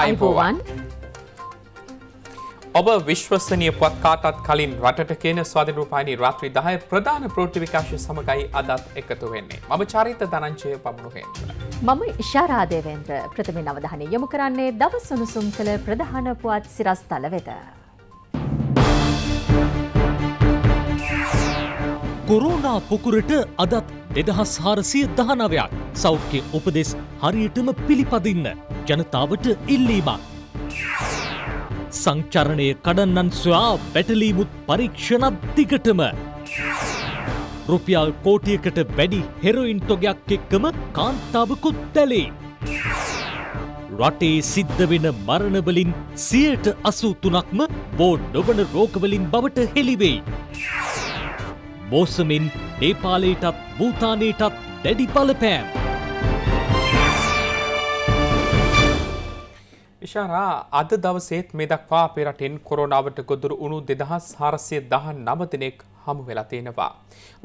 අයිබෝවන් ඔබ විශ්වසනය පොත්කාටත් කලින් රට කියන ස්වාධරූපානි රාත්‍රී දහය ප්‍රධාන ප්‍රෝටි විකාශය සමඟයි අදත් එකතු වෙන්නේ මම චරිත දනංචය පමුණුහෙන්ට. මම ඉශාරාදේවෙන්ද්‍ර ප්‍රථමෙන් අවධානය යොමු කරන්නේ දවසුණුසුම් කළ ප්‍රධාන පුවත් සිරස්තල වෙත. කොරෝනා පොකුරට අදත් දෙදහස් හාරසිය දහනවයක් සෞඛ්‍ය උපදෙස් හරියටම පිළිපදින්න ජනතාවට ඉල්ලීමක්. සංචරණය කඩන්නන් ස්වා පැටලීමුත් පරීක්ෂණත් දිගටම. රුපියල් කෝටියකට වැඩි හෙරොයින් තොගයක් එක්කම කාන්තාවකුත් දැලේ. රටේ සිද්ධ වෙන මරණවලින් සියයට අසූ තුනක්ම බෝඩ් නොවන රෝගවලින් බවට හෙළිවෙයි. බෝසමින් නේපාලයටත් භූතානයටත් දැඩි බලපෑම්. ශාරා අද දවසේත් මේ දක්වා පෙරටෙන් කොරෝනාවට ගොදුරු උණු දෙදහස් හාරසය දහන් නමතිනෙක් හමු වෙලා තියෙනවා.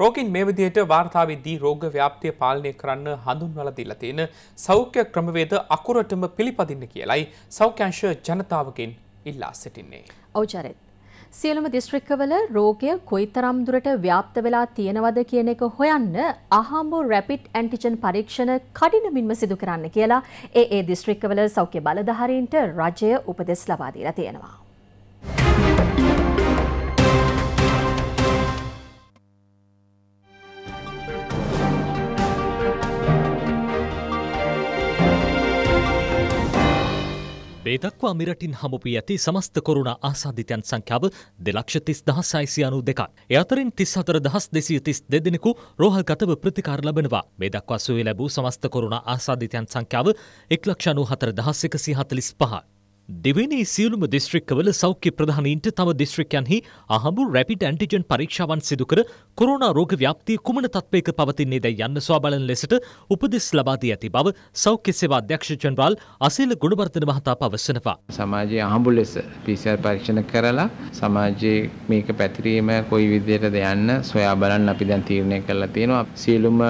රෝගින් මේ විදිහට වාර්තාවේදී රෝග ව්‍යාප්තිය පාලනය කරන්න හඳුන්වලා දීලා තියෙන සෞඛ්‍ය ක්‍රමවේද අකුරටම පිළිපදින්න කියලයි සෞඛ්‍යංශ ජනතාවගෙන් ඉල්ලා සිටින්නේ. අවචරත් සියලුම දිස්ත්‍රික්කවල රෝගය කොයිතරම් දුරට ව්‍යාප්ත වෙලා තියෙනවද කියන එක හොයන්න අහම්බෝ රැපිඩ් ඇන්ටිජන් පරීක්ෂණ කඩිනමින්ම සිදු කරන්න කියලා ඒ ඒ දිස්ත්‍රික්කවල සෞඛ්‍ය බලධාරීන්ට රජය උපදෙස් ලබා දීලා තියෙනවා. මේ දක්වා මිරටින් හමුපී ඇති සමස්ත කොරුණ ආසාධිතයන් සංඛ්‍යාව දෙලක්ෂ තිස් දහස් සයිසි අනු දෙකක්. ඒ අතරින් තිස් හතර දහස් දෙසිය තිස් දෙදෙනෙකු රෝහල්ගතව ප්‍රතිකාර ලබනවා. මේ දක්වා සුවේ ලැබූ සමස්ත කොරුණ ආසාධිතයන් සංඛ්‍යාව එක් ලක්ෂ අනු හතර දහස් එකසි හතලිස් පහ. දෙවනි සියලුම දිස්ත්‍රික්කවල සෞඛ්‍ය ප්‍රධානීන්ට තම දිස්ත්‍රික්කයන්හි අහඹු රැපිඩ් ඇන්ටිජන් පරීක්ෂාවන් සිදුකර කොරෝනා රෝග ව්‍යාප්තිය කුමන තත්ත්වයක පවතින්නේ දැයි යන්න සොයාබලන ලෙසට උපදෙස් ලබා දී ඇති බව සෞඛ්‍ය සේවා අධ්‍යක්ෂ ජනරාල් අසීල ගුණවර්ධන මහතා පවසනවා. සමාජයේ අහඹු ලෙස PCR පරීක්ෂණ කරලා සමාජයේ මේක පැතිරීම කොයි විදිහටද යන්න සොයා බලන්න අපි දැන් තීරණය කරලා තියෙනවා. සියලුම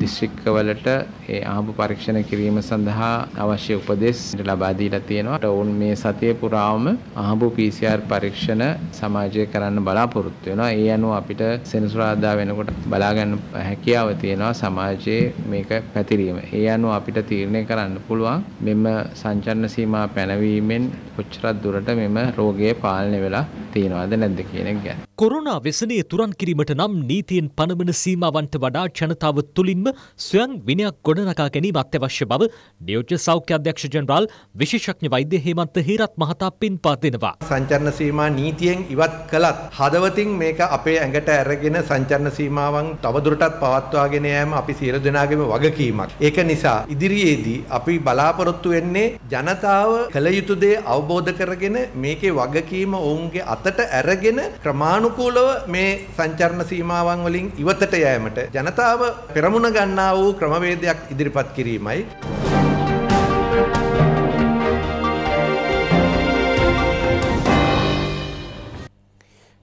දිස්ත්‍රික්කවලට ඒ අහඹු පරීක්ෂණ කිරීම සඳහා අවශ්‍ය උපදෙස් ලබා දීලා තියෙනවා. ඔවුන් මේ සතිය පුරාම අහඹු PCR පරීක්ෂණ සමාජය කරන්න බලාපොරොත්තු වෙනවා. ඒ අනුව අපිට සෙනසුරාදා වෙනකොට බලා ගන්න හැකියාව තියෙනවා සමාජයේ මේක පැතිරීම. ඒ අනුව අපිට තීරණය කරන්න පුළුවන් මෙම සංචරණ සීමා පැනවීමෙන් කොච්චරක් දුරට මෙම රෝගය පාලනය වෙලා තියෙනවද නැද්ද කියන එක ගැන. කොරුණා වෙසනය තුරන් කිරීමට නම් නීතියෙන් පනමන සීමාවන්ට වඩා ජනතාව තුළින්ම ස්වයං විනයක් ගොඩනකා ගැනීම අත්‍යවශ්‍ය බව නියෝජ්‍ය සෞඛ්‍ය අධ්‍යක්ෂ ජනරාල් විශේෂඥ වෛද්‍ය හේමන්ත විජයදත්ත හිරත් මහතා පින් පාතිනවා. සංචරණ සීමා නීතියෙන් ඉවත් කළත් හදවතින් මේක අපේ ඇඟට ඇරගෙන සංචරණ සීමාවන් තවදුරටත් පවත්වාගෙන යෑම අපි සියලු දෙනාගේම වගකීමක්. ඒක නිසා ඉදිරියේදී අපි බලාපොරොත්තු වෙන්නේ ජනතාව කළ යුතු දේ අවබෝධ කරගෙන මේකේ වගකීම ඔවුන්ගේ අතට ඇරගෙන ක්‍රමානුකූලව මේ සංචරණ සීමාවන් වලින් ඉවතට යෑමට ජනතාව පෙරමුණ ගන්නා වූ ක්‍රමවේදයක් ඉදිරිපත් කිරීමයි.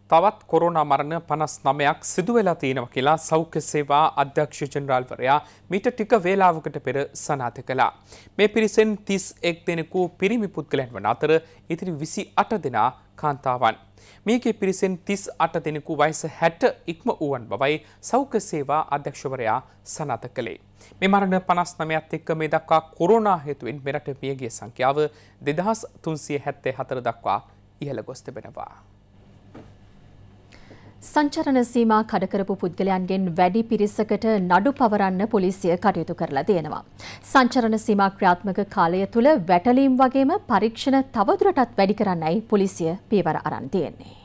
තවත් කොරෝනා මරණ පනස් නමයක් සිදුවෙලා තියෙනව කියලා සෞඛ්‍ය සේවා අධ්‍යක්ෂ ජනරාල්වරයා මීට ටික වේලාවකට පෙර සනාත කළා. මේ පිරිසෙන් තිස් එක් දෙනෙකු පිරිමි පුද්ගලයන් වන අතර ඉතිරි විසි අට දෙනා කාන්තාවන්. මේකේ පිරිසෙන් තිස් අට දෙනෙකු වයස හැට ඉක්ම වුවන් බවයි සෞඛ්‍ය සේවා අධ්‍යක්ෂවරයා සනාත කළේ. මේ මරණ පනස් නමයත් එක්ක මේ දක්වා කොරෝනා හේතුවෙන් මෙරට පියගේ සංඛ්‍යාව දෙදහස් තුන්සිය හැත්තේ හතර දක්වා ඉහළ ගොස් තිබෙනවා. සංචරණ සීමා කඩකරපු පුද්ගලයන්ගෙන් වැඩි පිරිසකට නඩු පවරන්න පොලිසිය කටයුතු කරලා තියෙනවා. සංචරණ සීමා ක්‍රියාත්මක කාලය තුළ වැටලීම් වගේම පරීක්ෂණ තවදුරටත් වැඩි කරන්නයි පොලිසිය පීවර අරන් තියෙන්නේ.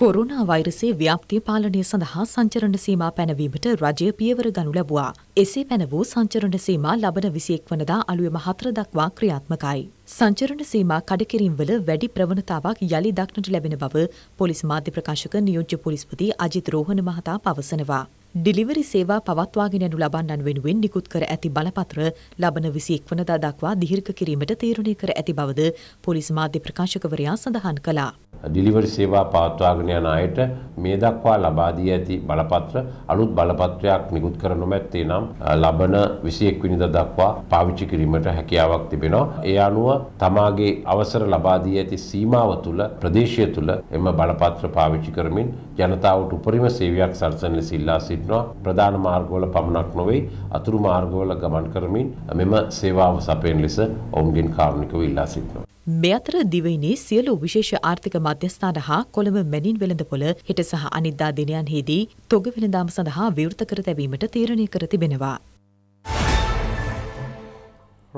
කොරුණා වෛරසයේ ව්‍යාප්තිය පාලනය සඳහා සංචරණ සීමා පැනවීමට රජය පියවර ගනු ලැබුවා. එසේ පැන වූ සංචරණ සීමා ලබන 21 වනදා අලුයම 4 දක්වා ක්‍රියාත්මකයි. සංචරණ සීමා කඩකිරීම්වල වැඩි ප්‍රවණතාවක් යළි දක්නට ලැබෙන බව පොලිස් මාධ්‍ය ප්‍රකාශක නියෝජ්‍ය පොලිස්පති අජිත් රෝහණ මහතා පවසනවා. ඩිලිවරි සේවා පවත්වාගෙන යනු ලබන්නන් වෙනුවෙන් නිකුත් කර ඇති බලපත්‍ර ලබන 21 වනදා දක්වා දීර්ඝ කිරීමට තීරණය කර ඇති බවද පොලිස් මාධ්‍ය ප්‍රකාශකවරයා සඳහන් කළා. ඩිලිවරි සේවා පවත්වාගෙන යන අයට මේ දක්වා ලබා දී ඇති බලපත්‍ර අලුත් බලපත්‍රයක් නිකුත් කර නොමැත්තේ නම් ලබන 21 වෙනිදා දක්වා පාවිච්චි කිරීමට හැකියාවක් තිබෙනවා. ඒ අනුව තමාගේ අවසර ලබා දී ඇති සීමාව තුළ ප්‍රදේශය තුළ එම බලපත්‍ර පාවිච්චි කරමින් ජනතාවට උපරිම සේවයක් සරසන්න සිල්ලා සිටිනවා ප්‍රධාන මාර්ගවල පමණක් නොවේ අතුරු මාර්ගවල ගමන් කරමින් මෙම සේවාව සපයන ලෙස ඔවුන්ගෙන් කාරුණිකව ඉල්ලා සිටිනවා. මේ අතර දිවයිනේ සියලු විශේෂ ආර්ථික මධ්‍යස්ථාන හා කොළඹ මැනින් වෙළඳපොළ හෙට සහ අනිද්දා දිනයන්හිදී තොග වෙළඳාම සඳහා විවෘත කර තැබීමට තීරණය කර තිබෙනවා.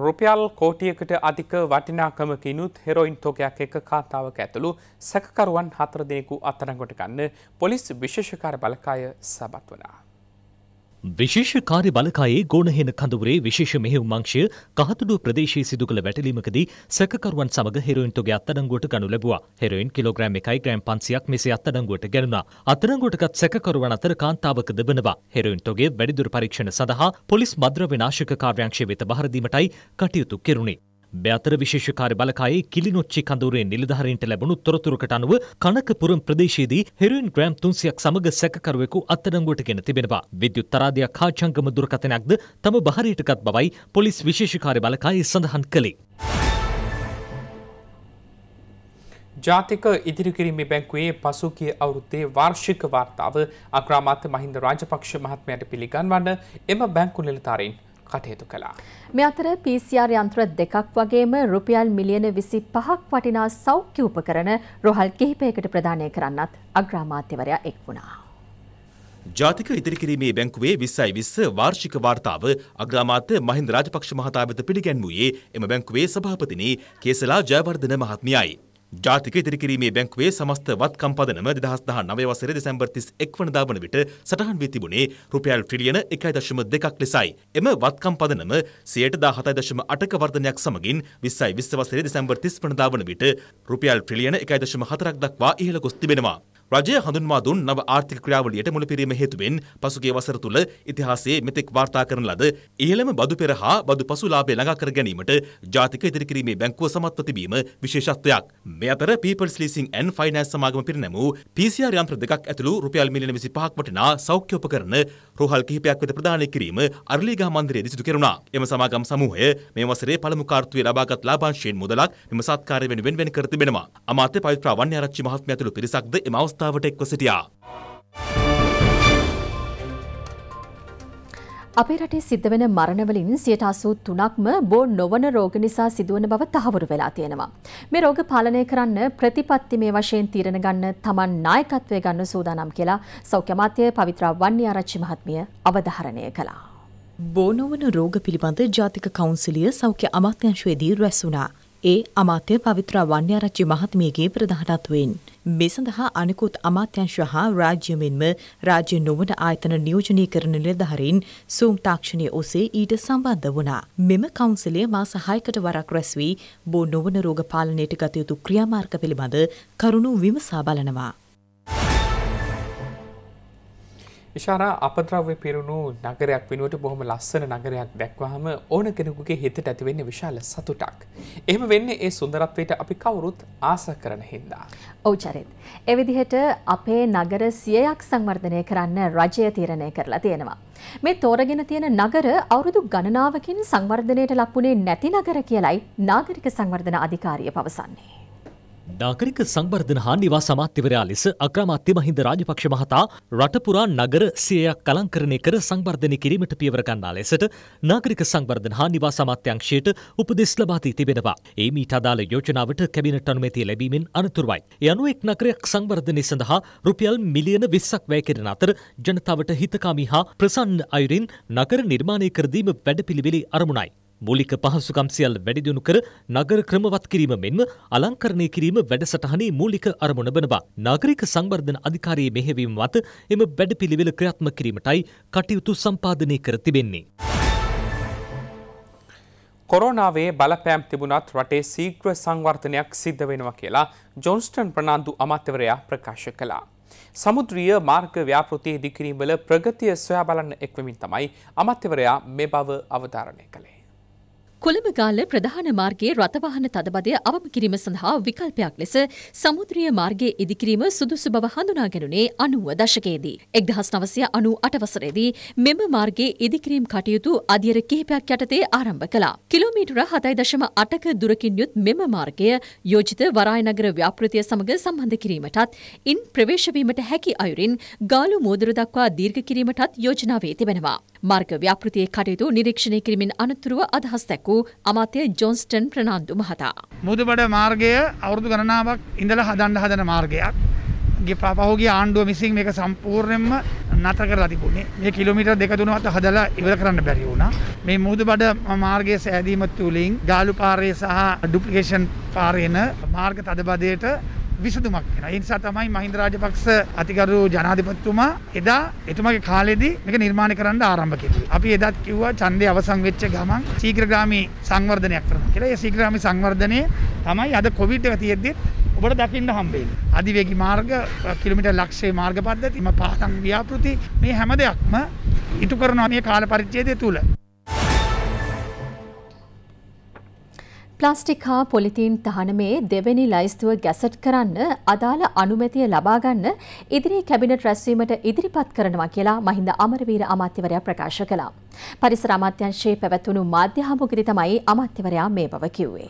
රුපියල් කෝටියකට අධික වටිනාකමකිනුත් හෙරොයින් තොගයක් එක කාතාවක ඇතුළු සැකකරුවන් හතර දෙනෙකු අත්තරගොට ගන්න පොලිස් විශේෂකාර බලකාය සබත් වනා. විශේෂ කාර්ය බලකායේ ගෝනහෙන කඳවුරේ විශේෂ මෙහෙයුම් අංශය කහතුඩුව ප්‍රදේශයේ සිදු කළ වැටලීමකදී සැකකරුවන් සමග හෙරොයින් තොගේ අත්අඩංගුවට ගනු ලැබුවා. හෙරොයින් කිලෝග්‍රෑම් 1යි ග්‍රෑම් 500ක් මෙසේ අත්අඩංගුවට ගැනුණා. අත්අඩංගුවටගත් සැකකරුවන් අතර කාන්තාවක ද බනවා. හෙරොයින් තොගේ වැඩිදුර පරීක්ෂණ සඳහා පොලිස් මද්ද්‍රව්‍ය නාශක කාර්යාංශය වෙත බහර දීමටයි කටයුතු කෙරුණේ. බැතර විශේෂකාරි බලකායේ කිලිනොච්චි කඳවුරේ නිලධාරීන්ට ලැබුණු තොරතුරකට අනුව කනකපුරම් ප්‍රදේශයේදී හෙරොයින් ග්‍රෑම් 300ක් සමග සැකකරුවෙකු අත්අඩංගුවටගෙන තිබෙනවා. විද්‍යුත් තරාදයක් හා ජංගම දුරකථනයක්ද තම බහරයටගත් බවයි පොලිස් විශේෂකාරි බලකායේ සඳහන් කළේ. ජාතික ඉදිරිකිරීමේ බැංකුවේ පසුගිය අවුරුද්දේ වාර්ෂික වාර්තාව අග්‍රාමාත්‍ය මහින්ද රාජපක්ෂ මහත්මයාට පිළිගන්වන්න එම බැංකු නිලධාරීන් කටයුතු කළා. මේ අතර PCR යන්ත්‍ර දෙකක් වගේම රුපියල් මිලියන 25ක් වටිනා සෞඛ්‍ය උපකරණ රොහල් කිහිපයකට ප්‍රදානය කරන්නත් අග්‍රාමාත්‍යවරයා එක් වුණා. ජාතික ඉදිරිකිරීමේ බැංකුවේ 20යි 20 වාර්ෂික වාර්තාව අග්‍රාමාත්‍ය මහින්ද රාජපක්ෂ මහතා වෙත පිළිගැන්වුවේ එම බැංකුවේ සභාපතිනි කේසලා ජයවර්ධන මහත්මියයි. ජාතික ඉදිරිකිරීමේ බැංකුවේ සමස්ත වත්කම් පදනම 2019 වසරේ දෙසැම්බර් 31 වනදා වන විට සටහන් වී තිබුණේ රුපියල් ට්‍රිලියන 1.2ක් ලෙසයි. එම වත්කම් පදනම 117.8ක වර්ධනයක් සමගින් 2020 වසරේ දෙසැම්බර් 30 වනදා වන විට රුපියල් ට්‍රිලියන 1.4ක් දක්වා ඉහළ ගොස් තිබෙනවා. රජය හඳුන්වා දුන් නව ආර්ථික ක්‍රියාවලියට මුලපිරීම හේතුවෙන් පසුගිය වසර තුළ ඉතිහාසයේ මෙතෙක් වාර්තා කරන ලද ඉහළම බදු පෙර හා බදු පසුලාභය ළඟා කර ගැනීමට ජාතික ඉදිරි කිරීමේ බැංකුව සමත්ව තිබීම විශේෂත්වයක්. මේ අතර People's Leasing and Finance සමාගම පිරිනැමූ PCR යන්ත්‍ර දෙකක් ඇතුළු රුපියල් මිලියන 25ක් වටිනා සෞඛ්‍ය උපකරණ රෝහල් කිහිපයක් වෙත ප්‍රදානය කිරීම අරලිගහ මන්දිරයේදී සිදු කෙරුණා. එම සමාගම් සමූහය මේ වසරේ පළමු කාර්තුවේ ලබාගත් ලාභාංශයෙන් මුදලක් මෙම සත්කාරය වෙනුවෙන් වෙන් කර තිබෙනවා. අමාත්‍ය පවිත්‍රා වන්නාරච්චි මහත්මිය ඇතුළු පිරිසක්ද එම අවස්ථාවේ අවස්ථාවට එක්ව සිටියා. අපේ රටේ සිද්ධ වෙන මරණවලින් සියට අසූ තුනක්ම බෝ නොවන රෝග නිසා සිදුවන බව තහවුරු වෙලා තියෙනවා. මේ රෝග පාලනය කරන්න ප්‍රතිපත්ති මේ වශයෙන් තීරණ ගන්න තමන් නායකත්වය ගන්න සූදානම් කියලා සෞඛ්‍ය මාත්‍ය පවිත්‍රා වන්නේ ආරච්චි මහත්මිය අවධාරණය කළා. බෝනොවන රෝග පිළිබඳ ජාතික කවුන්සිලිය සෞඛ්‍ය අමාත්‍යංශයේදී රැස් වුණා. ඒ අමාත්‍ය පවිත්‍ර වන්‍යාරච්චි මහත්මියගේ ප්‍රධානත්වයෙන්. මේ සඳහා අනෙකුත් අමාත්‍යංශ හා රාජ්‍යමෙන්ම රාජ්‍ය නොවන ආයතන නියෝජනය කරන නිලධහරින් සූම් තාක්ෂණය ඔසේ ඊට සම්බන්ධ වුණා. මෙම කවන්සිලේ මාස හයකට වරක් රැස්වී බෝ නොවන රෝග පාලනයට ගතයුතු ක්‍රියාමාර්ග පිළිබඳ කරුණු විමසා බලනවා. ඉශාරා අපද්‍රව්‍ය පිරුණු නගරයක් වෙනුවට බොහොම ලස්සන නගරයක් දැක්වහම ඕන කෙනෙකුගේ හිතට ඇතිවෙන්න විශාල සතුටක්. එහම වෙන්න ඒ සුන්දරත්වයට අපි කවුරුත් ආස කරන හින්දා. ඕචරිත්. එවිදිහට අපේ නගර සියයක් සංවර්ධනය කරන්න රජය තීරණය කරලා තියෙනවා. මේ තෝරගෙන තියෙන නගර අවුරුදු ගණනාවකින් සංවර්ධනයට ලක්වුණේ නැති නගර කියලයි නාගරික සංවර්ධන අධිකාරිය පවසන්නේ. නාගරික සංවර්ධන හා නිවාස අමාත්‍යවරයා ලෙස අග්‍රාමාත්‍ය මහින්ද රාජපක්ෂ මහතා රටපුරා නගර සියයක් කලංකරණය කර සංවර්ධනය කිරීමට පියවර ගන්නා ලෙසට නාගරික සංවර්ධන හා නිවාස අමාත්‍යංශයට උපදෙස් ලබා දී තිබෙනවා. ඒ මීට අදාළ යෝජනාවට කැබිනට් අනුමැතිය ලැබීමෙන් අනතුරුවයි. ඒ අනුව එක් නගරයක් සංවර්ධනය සඳහා රුපියල් මිලියන 20ක් වැය කෙරෙන අතර ජනතාවට හිතකාමී හා ප්‍රසන්න අයුරින් නගර නිර්මාණය කර දීම වැඩපිළිවෙලේ අරමුණයි. මූලික පහසුකම් සියල්ල වැඩිදියුණු කර නගර ක්‍රමවත් කිරීම මෙන්ම අලංකරණය කිරීම වැඩසටහනේ මූලික අරමුණ වනවා. නාගරික සංවර්ධන අධිකාරියේ මෙහෙවීම මත එම වැඩපිළිවෙල ක්‍රියාත්මක කිරීමටයි කටයුතු සම්පාදනය කර තිබෙන්නේ. කොරෝනාවේ බලපෑම් තිබුණත් රටේ සීග්‍ර සංවර්ධනයක් සිද්ධ වෙනවා කියලා ජොන්ස්ටන් ප්‍රනාන්දු අමාත්‍යවරයා ප්‍රකාශ කළා. සමුද්‍රිය මාර්ග ව්‍යාපෘතියේ දිකිරීමවල ප්‍රගතිය සොයා බලන්න එක්වමින් තමයි අමාත්‍යවරයා මේ බව අවධාරණය කළේ. කොළඹගාල ප්‍රධාන මාර්ගයේ රථවාහන තදබදය අවම කිරීම සඳහා විකල්පයක් ලෙස සමුද්‍රිය මාර්ගයේ ඉදිකිරීම සුදුසු බව හඳුනාගැනුනේ අනුව දශකයේදී. එක්දහස් නවසය අනු අටවසරේදී මෙම මාර්ගයේ ඉදිකිරීම් කටයුතු අධියර කිහිපයක් යටතේ ආරම්භ කලා. කිලෝමීටර හතයි දශම අටක දුරකින් යුත් මෙම මාර්ගය යෝජිත වරායනගර ව්‍යාපෘතිය සමඟ සම්බන්ධ කිරීමටත් ඉන් ප්‍රවේශවීමට හැකි අයුරින් ගාලු මෝදර දක්වා දීර්ඝ කිරීමටත් යෝජනාවේ තිබෙනවා. මාර්ග ව්‍යාපෘතියේ කටයුතු නිරීක්ෂණය කිරීමෙන් අනතුරුව අදහස් දැක්ව වූ අමාත්‍ය ජොන්ස්ටන් ප්‍රනාන්දු මහතා. මුදුබඩ මාර්ගය අවුරුදු ගණනාවක් ඉඳලා හදන්න හදන මාර්ගයක්. පහුගේ ආණ්ඩුව මිසින් මේක සම්පූර්ණයෙන්ම නතර කරලා තිබුණේ. මේ කිලෝමීටර් දෙක තුන හත හදලා ඉවර කරන්න බැරි වුණා. මේ මුහුදුබඩ මාර්ගයේ සෑදීම තුලින් ගාලු පාරේ සහ ඩුප්ලිකේෂන් පාරේන මාර්ග තදබදයට විසඳුමක් වෙනවා. ඒ නිසා තමයි මහින්ද රාජපක්ෂ අතිගරු ජනාධිපතිතුමා එදා එතුමාගේ කාලෙදී මේක නිර්මාණය කරන්න ආරම්භ කළේ. අපි එදත් කිව්වා ඡන්දේ අවසන් වෙච්ච ගමන් ශීඝ්‍රගාමී සංවර්ධනයක් කරනවා කියලා. ඒ ශීඝ්‍රගාමී සංවර්ධනයේ තමයි අද කොවිඩ් එක තියෙද්දි ඔබට දකින්න හම්බෙන්නේ. අධිවේගී මාර්ග කිලෝමීටර් ලක්ෂයේ මාර්ග පද්ධති, මා පාතම් ව්‍යාපෘති මේ හැම දෙයක්ම ඉටු කරනවා මේ කාල පරිච්ඡේදය තුළ. ප්ලාස්ටික් හා පොලිතීන් තහනමේ දෙවැනි ලයිස්තුව ගැසට් කරන්න අදාළ අනුමැතිය ලබාගන්න ඉදිරි කැබිනට රැස්වීමට ඉදිරිපත් කරනවා කියලා මහින්ද අමරවීර අමාත්‍යවරයා ප්‍රකාශ කළා. පරිසර අමාත්‍යංශයේ පැවැත්වුණු මාධ්‍ය හමුගිරි තමයි අමාත්‍යවරයා මේ බව කිව්වේ.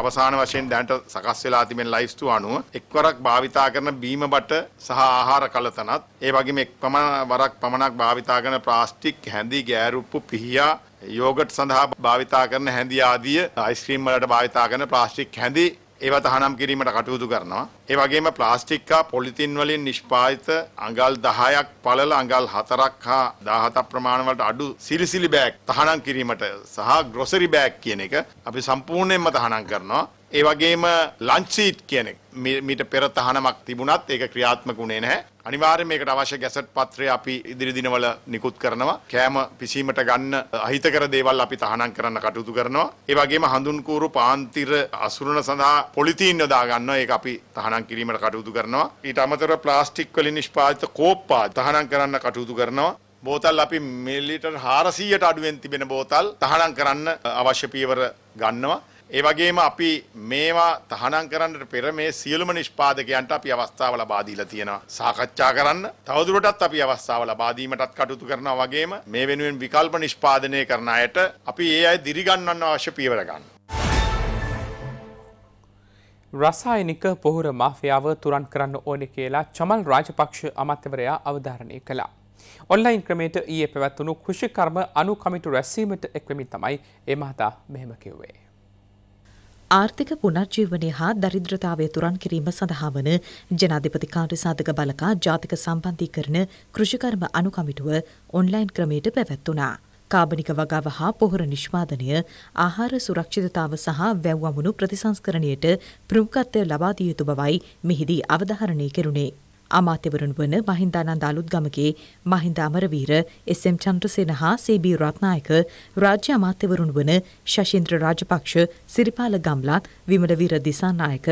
අවසාන වශයෙන් දැනට සකස් වෙලා තිබෙන ලයිස්තු අනුව එක්වරක් භාවිතා කරන බීම බට සහ ආහාර කලතනත් ඒ වගේම එක් පමණ වරක් පමණක් භාවිතා කරන ප්ලාස්ටික් හැඳි ගෑරුප්පු පිහියා යෝගට් සඳහා භාවිතා කරන හැඳි ආදිය අයිස්ක්‍රීම් වලට භාවිතා කරන ප්ලාස්ටික් හැඳි ඒවා තහනම් කිරීමට කටයුතු කරනවා. ඒ වගේම ප්ලාස්ටික් හා පොලිතින් වලින් නිෂ්පාදිත අඟල් 10ක් පළල අඟල් 4ක් හා 17 ප්‍රමාණ වලට අඩු සිලිසිලි බෑග් තහනම් කිරීමට සහ ග්‍රොසරි බෑග් කියන එක අපි සම්පූර්ණයෙන්ම තහනම් කරනවා. ඒ වගේම ලන්ච් සීට් කියන එක මීට පෙර තහනමක් තිබුණත් ඒක ක්‍රියාත්මක වුණේ නැහැ. අනිවාර්යෙන් මේකට අවශ්‍ය ගැසට් පත්‍රය අපි ඉදිරි දිනවල නිකුත් කරනවා. කෑම පිසීමට ගන්න අහිතකර දේවල් අපි තහනම් කරන්න කටයුතු කරනවා. ඒ වගේම හඳුන්කూరు පාන්තිර අසුරණ සඳහා පොලිතීන් යොදා ගන්නවා. ඒක අපි තහනම් කිරීමට කටයුතු කරනවා. ඊට අමතරව ප්ලාස්ටික් වලින් නිෂ්පාදිත කෝප්පා තහනම් කරන්න කටයුතු කරනවා. බෝතල් අපි මිලිටර් 400ට අඩුවෙන් තිබෙන බෝතල් තහනම් කරන්න අවශ්‍ය පියවර ගන්නවා. ඒ වගේම අපි මේවා තහනම් කරන්නට පෙර මේ සියලුම නිෂ්පාදකයන්ට අපි අවස්ථාව ලබා දීලා තියෙනවා. සාකච්ඡා කරන්න, තවදුරටත් අපි අවස්ථාව ලබා දීමටත් කටයුතු කරනවා වගේම මේ වෙනුවෙන් විකල්ප නිෂ්පාදනය කරන අයට අපි ඒ අය දිරිගන්වන්න අවශ්‍ය පියවර ගන්න. රසායනික පොහොර මාෆියාව තුරන් කරන්න ඕනෙ කියලා චමල් රාජපක්ෂ අමාත්‍යවරයා අවධාරණය කළා. ඔන්ලයින් ක්‍රමයට ඊයේ පැවැත්වුණු කෘෂිකර්ම අනුකමිටු රැස්වීමට එක්වමින් තමයි ඒ මහතා මෙහෙම කිව්වේ. ආර්ථික පුනර්ජීවනය හා දරිද්‍රතාවය තුරන් කිරීම සඳහා වන ජනාධිපති කාර්ය සාධක බලකා ජාතික සම්බන්ධීකරණ කෘෂිකර්ම අනුකමිටුව ඔන්ලයින් ක්‍රමයට පැවැත්වුණා. කාබනික වගාව හා පොහොර නිෂ්පාදනය ආහාර සුරක්ෂිතතාව සහ වැව් අමුණු ප්‍රතිසංස්කරණයට ප්‍රමුඛත්වය ලබා දිය යුතු බවයි මෙහිදී අවධාරණය කෙරුණේ. අමාත්‍යවරුන් වන මහින්දානන්ද අලුත්ගමගේ මහින්ද අමරවීර එස්.එම්. චන්ද්‍රසේන හා සී.බී. රත්නායක රාජ්‍ය අමාත්‍යවරුන් වන ශෂීන්ද්‍ර රාජපක්ෂ සිරිපාල ගම්ලාත් විමල වීර දිසානායක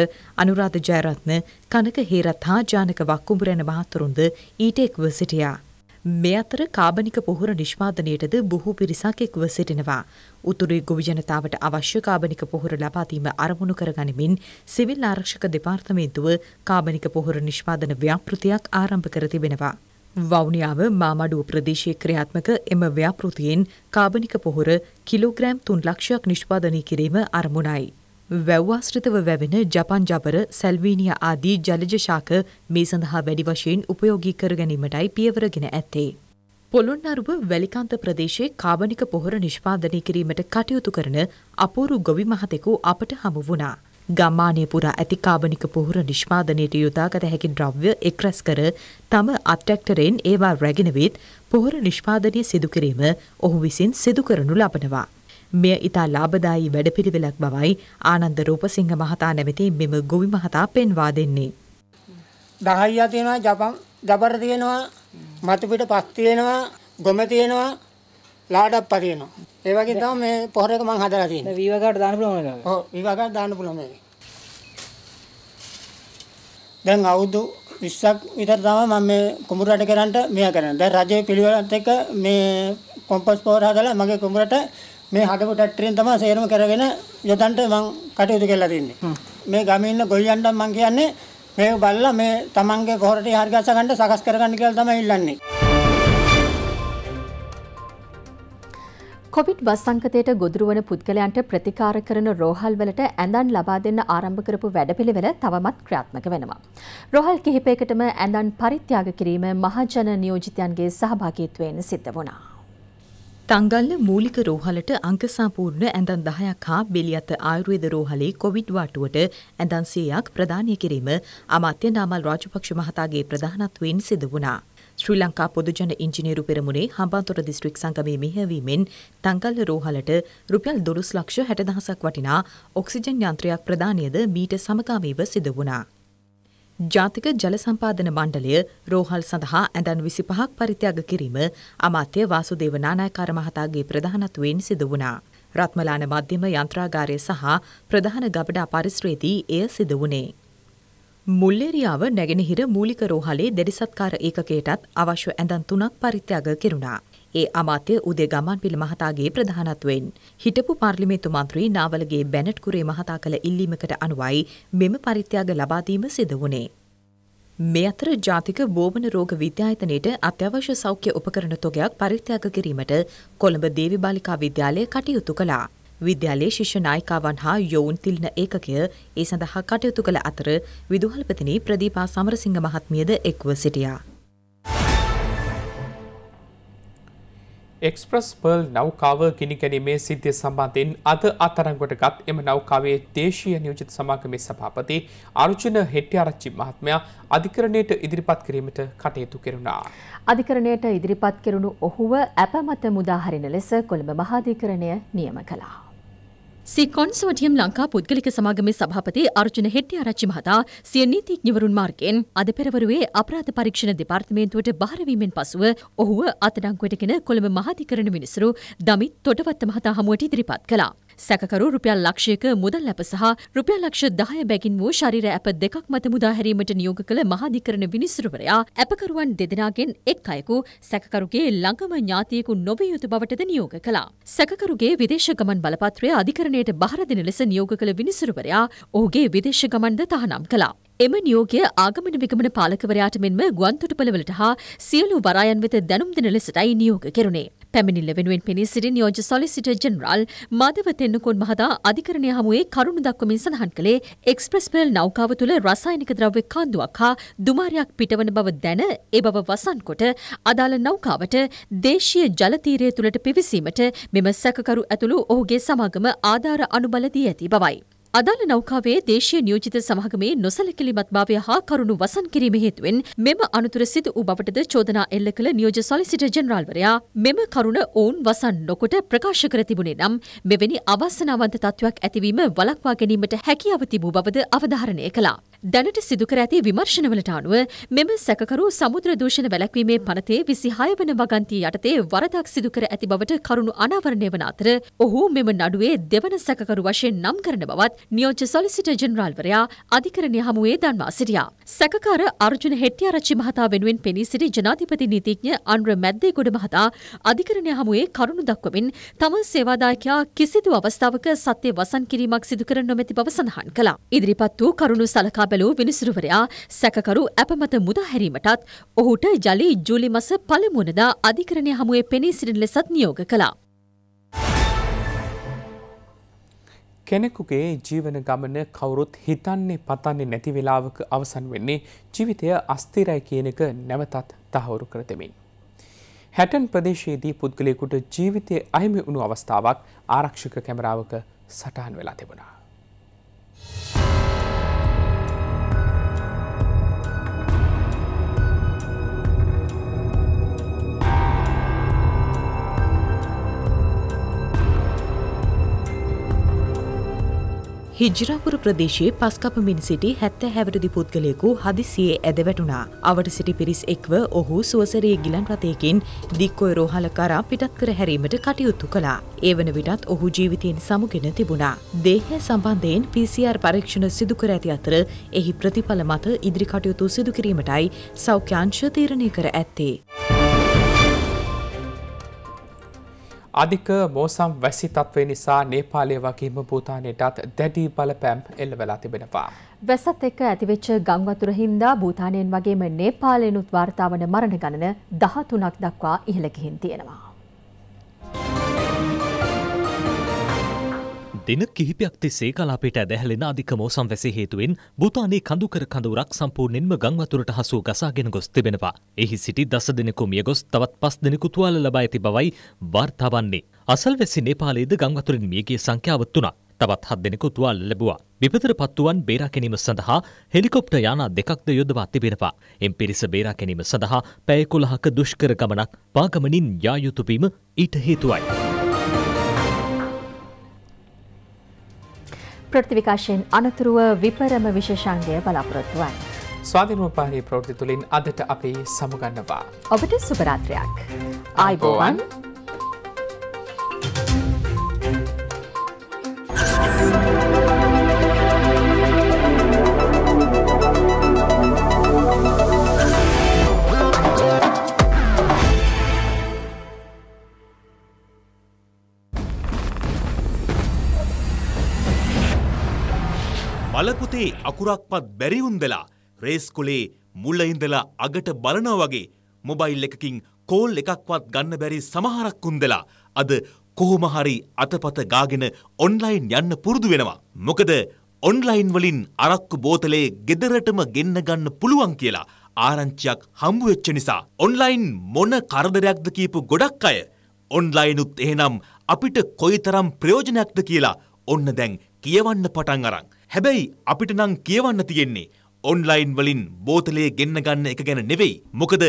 අනුරාධ ජයරත්න කනක හේරත් හා ජානක වක්කුඹුරැන මහතුරුන්ද ඊට එක්ව සිටියා. මේ අතර කාබනික පොහොර නිෂ්පාදනයටද බොහෝ පිරිසක් එක්ව සිටිනවා. උතුරු ගොවි ජනතාවට අවශ්‍ය කාබනික පොහොර ලබා දීම අරමුණු කරගනිමින් සිවිල් ආරක්ෂක දෙපාර්තමේන්තුව කාබනික පොහොර නිෂ්පාදන ව්‍යාපෘතියක් ආරම්භ කර තිබෙනවා. වවුනියාව මාමඩුව ප්‍රදේශයේ ක්‍රියාත්මක එම ව්‍යාපෘතියෙන් කාබනික පොහොර කිලෝග්‍රෑම් තුන් ලක්ෂයක් නිෂ්පාදනය කිරීම අරමුණයි. වැව්වාශ්‍රිතව වැවෙන ජපන් ජපර සැල්වීනිය ආදී ජලජ ශාක මේ සඳහා වැඩි වශයෙන් උපයෝගී කර ගැනීමටයි පියවරගෙන ඇත්තේ. පොළොන්නරුව වැලිකාන්ත ප්‍රදේශයේ කාබනික පොහොර නිෂ්පාදනය කිරීමට කටයුතු කරන අපූරු ගොවි මහතෙකු අපට හමු වුණා. ගම්මානය පුරා ඇති කාබනික පොහොර නිෂ්පාදනයට යොදාගත හැකි ද්‍රව්‍ය එක්රැස් කර තම අට්ටැක්ටරෙන් ඒවා රැගෙනවෙත් පොහොර නිෂ්පාදනය සිදුකිරීම ඔහු විසින් සිදු කරනු ලබනවා. මෙය ඉතා ලාභදායී වැඩපිළිවෙලක් බවයි ආනන්ද රූපසිංහ මහතා නැමැති මෙම ගොවි මහතා පෙන්වා දෙන්නේ. දහයියා තියෙනවා ජපන් ජබර තියෙනවා මතුපිට පස් තියෙනවා ගොම තියෙනවා ලාඩප්පා තියෙනවා. ඒ වගේ තමයි මේ පොහොර එක මම හදලා තියෙන්නේ. වීවගාට දාන්න පුළුවන් නේද? ඔව් වීවගාට දාන්න පුළුවන් මේක. දැන් අවුරුදු 20ක් විතර තමයි මම මේ කුඹුරට කරන්ට මෙයා කරන්නේ. දැන් රජයේ පිළිවෙලත් එක්ක මේ කොම්පස් පොහොර හදලා මගේ කුඹුරට මේ හදපු ටැක්ටරියෙන් තමයි සේරම කරගෙන යොදන්ට මම කටයුතු කරලා තින්නේ. මේ ගමේ ඉන්න ගොයියන්ට මම කියන්නේ මේ බල්ලා මේ තමන්ගේ කොහරට හරි ගස්ස ගන්න සකස් කරගන්න කියලා තමයි ඉල්ලන්නේ. කොවිඩ් බස් සංකතයට ගොදුරුවන පුද්ගලයන්ට ප්‍රතිකාර කරන රෝහල්වලට ඇඳන් ලබා දෙන්න ආරම්භ කරපු වැඩපිළිවෙල තවමත් ක්‍රියාත්මක වෙනවා. රෝහල් කිහිපයකටම ඇඳන් පරිත්‍යාග කිරීම මහජන නියෝජිතයන්ගේ සහභාගීත්වයෙන් සිද්ධ වුණා. තංගල්ල මූලික රෝහලට අංකසම්පූර්ණ ඇඳන් දහයක් හා බෙලියත ආයුර්වේද රෝහලේ කොවිඩ් වාටුවට ඇඳන් සියයක් ප්‍රදානය කිරීම අමාත්‍ය නාමල් රාජපක්ෂ මහතාගේ ප්‍රධානත්වයෙන් සිදු වුණා. ශ්‍රී ලංකා පොදුජන ඉංජිනේරු පෙරමුණේ හම්බන්තොට දිස්ත්‍රික් සංගමයේ මෙහෙයවීමෙන් තංගල්ල රෝහලට රුපියල් 12 ලක්ෂ 60000ක් වටිනා ඔක්සිජන් යන්ත්‍රයක් ප්‍රදානයද මීට සමගාමීව සිදු වුණා. ජාතික ජල සම්පාදන මණ්ඩලය රෝහල් සඳහා ඇඳන් විසිපහක් පරිත්‍යාග කිරීම අමාත්‍ය වාසුදේව නානායකාර මහතාගේ ප්‍රධානත්වයෙන් සිදු වුණා. රත්මලාන මධ්‍යම යන්ත්‍රාගාරය සහ ප්‍රධාන ගබඩා පරිශ්‍රයේදී එය සිදු වුණේ. මුල්ලේරියාව නැගෙනහිර මූලික රෝහලේ දෙරිසත්කාර ඒකකයටත් අවශ්‍ය ඇඳන් තුනක් පරිත්‍යාග කෙරුණා. ඒ අමාත්‍ය උදේ ගමන්පිල මහතාගේ ප්‍රධානත්වයෙන් හිටපු පාර්ලිමේන්තු මන්ත්‍රී නාවලගේ බැනට් කුරේ මහතා කළ ඉල්ලීමකට අනුවයි මෙම පරිත්‍යාග ලබා දීම සිදු වුණේ. මේ අතර ජාතික බෝවන රෝග විද්‍යායතනයට අත්‍යවශ්‍ය සෞඛ්‍ය උපකරණ තොගයක් පරිත්‍යාග කිරීමට කොළඹ දේවි බාලිකා විද්‍යාලය කටයුතු කළා. විද්‍යාලයේ ශිෂ්‍ය නායිකාවන් හා යොවුන් තිලින ඒකකය ඒ සඳහා කටයුතු කළ අතර විදුහල්පතිනි ප්‍රදීපා සමරසිංහ මහත්මියද එක්ව සිටියා. එක්ස්ප්‍රස් පර්ල් නෞකාව ගිනිගැනීමේ සිද්ධිය සම්බන්ධයෙන් අද අත්අඩංගුවට ගත් එම නෞකාවේ දේශීය නියෝජිත සමාගමේ සභාපති අර්ජුන හෙට්ටිආරච්චි මහත්මයා අධිකරණයට ඉදිරිපත් කිරීමට කටයුතු කෙරුණා. අධිකරණයට ඉදිරිපත් කෙරුණු ඔහුව අපමත මුදාහරින ලෙස කොළඹ මහාධිකරණය නියම කළා. සි කොන්සෝටියම් ලංකා පුද්ගලික සමාගමේ සභාපති අර්ජුන හෙට්ටි ආරච්චි මහතා සිය නීතිඥවරුන් මාර්ගයෙන් අද පෙරවරුවේ අපරාධ පරීක්ෂණ දෙපාර්තමේන්තුවට බාරවීමෙන් පසුව ඔහුව අත්අඩංගුවටගෙන කොළඹ මහාධිකරණ මිනිසුරු දමිත් තොටවත්ත මහතා හමුවට ඉදිරිපත් කළා. සැකකරු රුපියල් ලක්ෂයක මුදල් ඇප සහ රුපියල් ලක්ෂ 10 බැගින් වූ ශරීර ඇප දෙකක් මත මුදා හැරීමට නියෝග කළ මහාධිකරණ විනිසුරුවරයා ඇපකරුවන් දෙදෙනාගෙන් එක් අයෙකු සැකකරුගේ ළඟම ඥාතියෙකු නොවිය යුතු බවටද නියෝග කළා. සැකකරුගේ විදේශ ගමන් බලපත්‍රය අධිකරණයට බහර දෙන ලෙස නියෝග කළ විනිසුරුවරයා ඔහුගේ විදේශ ගමන්ද තහනම් කළා. එම නියෝගය ආගමන විගමන පාලකවරයාට මෙන්ම ගුවන්තොටුපළවලට හා සියලු වරායන් වෙත දැනුම් දෙන ලෙසටයි නියෝග කෙරුණේ. පැමිණිල්ල වෙනුවෙන් පෙනී සිටි නියෝජ්‍ය සොලිසිටර් ජෙනරාල් මාධව තෙන්නකෝන් මහතා අධිකරණය හමුවේ කරුණු දක්වමින් සඳහන් කළේ එක්ස්ප්‍රස් පෙල් නෞකාව තුළ රසායනික ද්‍රව්‍ය කාන්දුවක් හා දුමාරයක් පිටවන බව දැන ඒ බව වසන්කොට අදාළ නෞකාවට දේශීය ජලතීරය තුළට පිවිසීමට මෙම සැකකරු ඇතුළු ඔහුගේ සමාගම ආධාර අනුබල දී ඇති බවයි. අදාළ නෞකාවේ දේශීය නියෝජිත සමගමේ නොසලකිලිමත් භාවය හා කරුණු වසන් කිරීම හේතුවෙන් මෙම අනතුර සිදු වූ බවටද චෝදනා එල්ල කළ නියෝජ්‍ය සොලිසිටර් ජෙනරාල්වරයා මෙම කරුණ ඔවුන් වසන් නොකොට ප්‍රකාශ කර තිබුණේ නම් මෙවැනි අවසනාවන්ත තත්ත්වයක් ඇතිවීම වළක්වා ගැනීමට හැකියාව තිබූ බවද අවධාරණය කළා. දැනට සිදුකර ඇති විමර්ශනවලට අනුව මෙම සැකකරු සමුද්‍ර දූෂණ වැළැක්වීමේ පනතේ විසි හයවන වගන්තිය යටතේ වරදක් සිදුකර ඇති බවට කරුණු අනාවරණය වන අතර ඔහු මෙම නඩුවේ දෙවන සැකකරු වශයෙන් නම් කරන බවත් නියෝජ්‍ය සොලිසිටර් ජෙනරාල්වරයා අධිකරණය හමුවේ දන්වා සිටියා. සැකකාර අර්ජුන හෙට්ටිආරච්චි මහතා වෙනුවෙන් පෙනී සිටි ජනාධිපති නීතිඥ අනුර මැද්දේගොඩ මහතා අධිකරණය හමුවේ කරුණු දක්වමින් තම සේවාදායකයා කිසිදු අවස්ථාවක සත්‍ය වසන් කිරීමක් සිදු කර නොමැති බව සඳහන් කළා. ඉදිරිපත් වූ කරුණු සලකා බැලූ විනිසුරුවරයා සැකකරු අපමත මුදා හැරීමටත් ඔහුට ජලි ජූලි මස පළමුවනදා අධිකරණය හමුවේ පෙනී සිටින ලෙසත් නියෝග කළා. කෙනෙකුගේ ජීවන ගමන කවුරුත් හිතන්නේ පතන්නේ නැති වෙලාවක අවසන් වෙන්නේ ජීවිතය අස්තිරයි කියන එක නැවතත් තහවුරු කර දෙමින්. හැටන් ප්‍රදේශයේදී පුද්ගලයෙකුට ජීවිතය අහිමි වුණු අවස්ථාවක් ආරක්ෂක කැමරාවක සටහන් වෙලා තිබුණා. හිජරපුර ප්‍රදේශයේ පස්කප මින් සිටි හැත්ත හැවටදි පුද්ගලයකු හදිසියේ ඇද වැටුණා. අවට සිටි පිරිස් එක්ව ඔහු සුවසරයේ ගිලන් රථයකින් දික්කොය රෝහල කරා පිටත් කර හැරීමට කටයුතු කළා. ඒ වන විටත් ඔහු ජීවිතයෙන් සමුගෙන තිබුණා. දේහය සම්බන්ධයෙන් PCR පරීක්ෂණ සිදු කර ඇති අතර එහි ප්‍රතිඵල මත ඉදිරි කටයුතු සිදු කිරීමටයි සෞඛ්‍යාංශ තීරණය කර ඇත්තේ. අධික මෝසම් වැසි තත්වය නිසා නේපාලය වගේම භූතානයටත් දැඩි බලපෑම් එල්ලවෙලා තිබෙනවා. වැසත් එක්ක ඇතිවෙච්ච ගංවතුර හින්දා භූතානයෙන් වගේම නේපාලයනුත් වාර්තාවන මරණ ගණන දහතුනක් දක්වා ඉහළගිහින් තියෙනවා. දින කිහිපයක් තිස්සේ කලාපයට ඇදහැලෙන අධික මෝසම් වැසි හේතුවෙන් බුතානයේ කඳුකර කඳවුරක් සම්පූර්ණයෙන්ම ගංවතුරට හසුව ගසාගෙන ගොස් තිබෙනවා. එහි සිටි දස දෙනෙකු මිය ගොස් තවත් පස් දෙනෙකු තුවාල ලබා ඇති බවයි වාර්තා වන්නේ. අසල්වැසි නේපාලයේද ගංවතුරින් මියගේ සංඛ්‍යාව තුනක්. තවත් හත් දෙනෙකු තුවාල ලැබුවා. විපතර පත්තුවන් බේරා ගැනීම සඳහා හෙලිකොප්ටර් යානා දෙකක්ද යොදවා තිබෙනවා. එම් පිරිස බේරා ගැනීම සඳහා පැය 11ක දුෂ්කර ගමනක් පාගමනින් යා යුතු වීම ඊට හේතුවයි. ප්‍රතිවිකාශයෙන් අනතුරුව විපරම විශෂංගය බලාපොරොත්තුවන්. ස්වාධිනෝපාහි ප්‍රෝෘති තුළින් අදට අපි සමුගන්නවා. ඔබට සුපරාත්‍රයක්. ආයිබෝවන් Thank you. මලපුතේ අකුරක්වත් බැරිවුන්දලා රේස්කුලේ මුල්ල ඉඳලා අගට බලනා වගේ මොබයිල් එකකින් කෝල් එකක්වත් ගන්න බැරි සමහරක් කුන්දලා අද කොහොම හරි අතපත ගාගෙන ඔන්ලයින් යන්න පුරුදු වෙනවා. මොකද ඔන්ලයින් වලින් අරක්කු බෝතලේ ගෙදරටම ගෙන්න ගන්න පුළුවන් කියලා ආරංචියක් හම්බු වෙච්ච නිසා ඔන්ලයින් මොන කරදරයක්ද කියපු ගොඩක් අය ඔන්ලයිනුත් එහෙනම් අපිට කොයිතරම් ප්‍රයෝජනයක්ද කියලා ඔන්න දැන් කියවන්න පටන් අරන්. හැබැයි අපිට නම් කියවන්න තියෙන්නේ ඔන්ලයින් වලින් බෝතලය ගෙන්න ගන්න එක ගැන නෙවෙයි. මොකද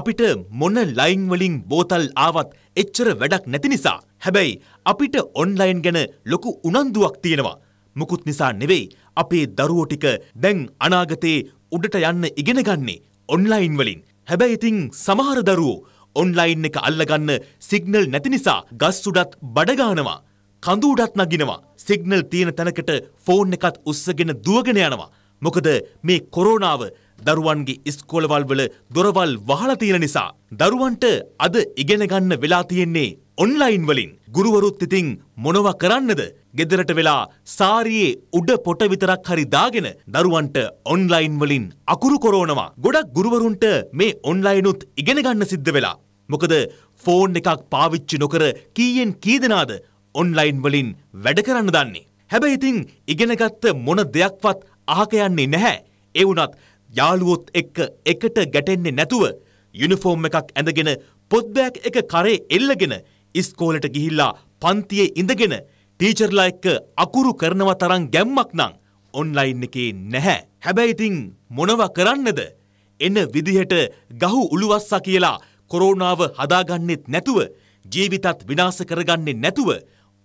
අපිට මොන ලයින් වලින් බෝතල් ආවත් එච්චර වැඩක් නැති නිසා. හැබැයි අපිට ඔන්ලයින් ගැන ලොකු උනන්දුවක් තියෙනවා. මුකුත් නිසා නෙවෙයි අපේ දරුවෝ ටික දැන් අනාගතේ උඩට යන්න ඉගෙන ගන්නේ ඔන්ලයින් වලින්. හැබැයි ඉතින් සමහර දරුවෝ ඔන්ලයින් එක අල්ලගන්න සිග්නල් නැති නිසා ගස් උඩත් බඩගානවා. කඳු උඩත් නගිනවා. සිග්නල් තියෙන තැනකට ෆෝන් එකත් උස්සගෙන දුවගෙන යනවා. මොකද මේ කොරෝනාව දරුවන්ගේ ඉස්කෝලවල් වල දොරවල් වහලා තියෙන නිසා දරුවන්ට අද ඉගෙන ගන්න වෙලා තියෙන්නේ ඔන්ලයින් වලින් ගුරුවරුත් ඉතින් මොනවා කරන්නද ගෙදරට වෙලා සාරියේ උඩ පොට විතරක් හරි දාගෙන දරුවන්ට ඔන්ලයින් වලින් අකුරු කොරවනවා ගොඩක් ගුරුවරුන්ට මේ ඔන්ලයින් උත් ඉගෙන ගන්න සිද්ධ වෙලා මොකද ෆෝන් එකක් පාවිච්චි නොකර කීයෙන් කී දෙනාද ඔන්ලයින් වලින් වැඩ කරන්න දන්නේ. හැබැයි ඉතින් ඉගෙනගත්ත මොන දෙයක්වත් අහක යන්නේ නැහැ. ඒ වුණත් යාළුවොත් එක්ක එකට ගැටෙන්නේ නැතුව යුනිෆෝම් එකක් ඇඳගෙන පොත්බෑග් එක කරේ එල්ලගෙන ඉස්කෝලට ගිහිල්ලා පන්තියේ ඉඳගෙන ටීචර්ලා එක්ක අකුරු කරනවා තරම් ගැම්මක් නම් ඔන්ලයින් එකේ නැහැ. හැබැයි ඉතින් මොනවා කරන්නද? එන විදිහට ගහු උළුවස්සා කියලා කොරෝනාව හදාගන්නෙත් නැතුව ජීවිතත් විනාශ කරගන්නේ නැතුව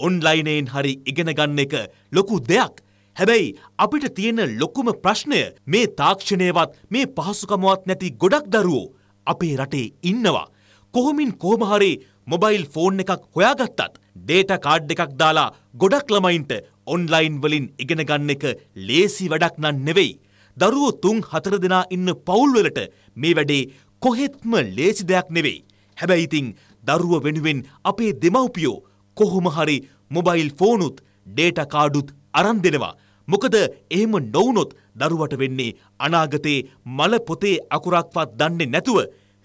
ඔන්ලයිනයෙන් හරි ඉගෙන ගන්න එක ලොකු දෙයක්. හැබැයි අපිට තියෙන ලොකුම ප්‍රශ්නය මේ තාක්ෂණයවත් මේ පහසුකමවත් නැති ගොඩක් දරුවෝ අපේ රටේ ඉන්නවා. කොහොමින් කොහමහරි මොබයිල් ෆෝන් එකක් හොයාගත්තත් ඩේට කාඩ් එකක් දාලා ගොඩක් ළමයින්ට ඔන්ලයින් වලින් ඉගෙන ගන්න එක ලේසි වැඩක් නන් නෙවෙයි. දරුවෝ තුන් හතර දෙනා ඉන්න පවුල්වලට මේ වැඩේ කොහෙත්ම ලේසි දෙයක් නෙවෙයි. හැබැයි ඉතින් දරුව වෙනුවෙන් අපේ දෙමව්පියෝ කොහොම හරි මොබයිල් ෆෝනුත් ඩේට කාඩුත් අරන් දෙනවා. මොකද එහෙම නොවුනොත් දරුවට වෙන්නේ අනාගතේ මල පොතේ අකුරක්වත් දන්නේ නැතුව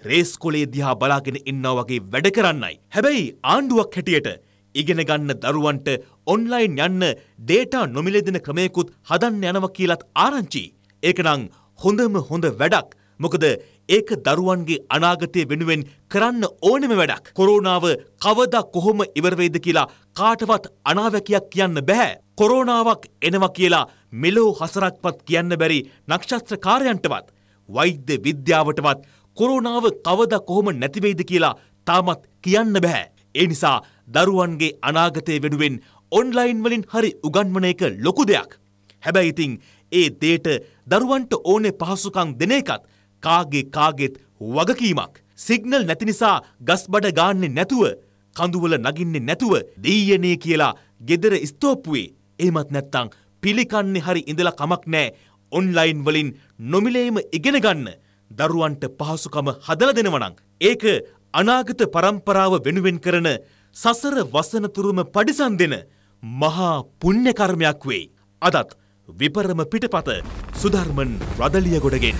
රේස් කොලේ දිහා බලාගෙන ඉන්නා වගේ වැඩ කරන්නයි. හැබැයි ආණ්ඩුවක් හැටියට ඉගෙන ගන්න දරුවන්ට ඔන්ලයින් යන්න ඩේටා නොමිලේදෙන ක්‍රමයකුත් හදන්න යනවා කියලත් ආරංචි. ඒකනම් හොඳම හොඳ වැඩක්. මොකද ඒක දරුවන්ගේ අනාගතය වෙනුවෙන් කරන්න ඕනෙම වැඩක්. කොරෝනාව කවදා කොහොම ඉවර වෙයිද කියලා කාටවත් අනාවැකියක් කියන්න බෑ. කොරෝනාවක් එනවා කියලා මෙලෝ හසරක්වත් කියන්න බැරි නක්ෂත්‍රකාරයන්ටවත් වෛද්‍ය විද්‍යාවටවත් කොරෝනාව කවදා කොහොම නැති වෙයිද කියලා තාමත් කියන්න බෑ. ඒ නිසා දරුවන්ගේ අනාගතය වෙනුවෙන් ඔන්ලයින් වලින් හරි උගන්වන එක ලොකු දෙයක්. හැබැයි ඉතින් ඒ දේට දරුවන්ට ඕනේ පහසුකම් දෙන එකත් කාගේ කාගෙත් වගකීමක්. සිග්නල් නැති නිසා ගස්බඩ ගාන්නේ නැතුව කඳුවල නගින්නේ නැතුව දෙයියනේ කියලා ගෙදර ස්තෝප්පුවේ. එහෙමත් නැත්තං පිළිකන්නේ හරි ඉඳලා කමක් නෑ. ඔන්ලයින් වලින් නොමිලේම ඉගෙන ගන්න. දරුවන්ට පහසුකම හදලා දෙනවනම් ඒක අනාගත පරම්පරාව වෙනුවෙන් කරන සසර වසනතුරුම පඩිසන් දෙන මහා පුණ්‍ය කර්මයක් වෙයි. අදත් විපරම පිටපත සුධර්මන් රදලියගොඩගෙන්